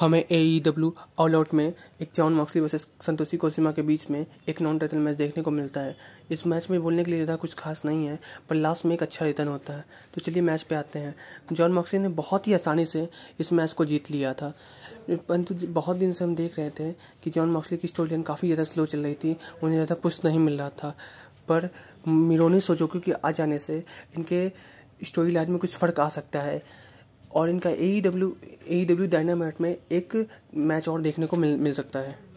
हमें A E e W all out में एक Jon Moxley versus Satoshi Kojima के बीच में एक नॉन टाइटल मैच देखने को मिलता है इस मैच में बोलने के लिए ज़्यादा कुछ खास नहीं है पर लास्ट में एक अच्छा रिटर्न होता है तो चलिए मैच पे आते हैं जॉन मॉक्सी ने बहुत ही आसानी से इस मैच को जीत लिया था परंतु बहुत दिन से हम देख रहे थे कि जॉन मॉक्सी की स्टोरी लाइन काफ़ी ज़्यादा स्लो चल रही थी उन्हें ज़्यादा पुश नहीं मिल रहा था पर मिरोनी सोचो क्योंकि आ जाने से इनके स्टोरी लाइन में कुछ फ़र्क आ सकता है और इनका A E W A E W Dynamite में एक मैच और देखने को मिल मिल सकता है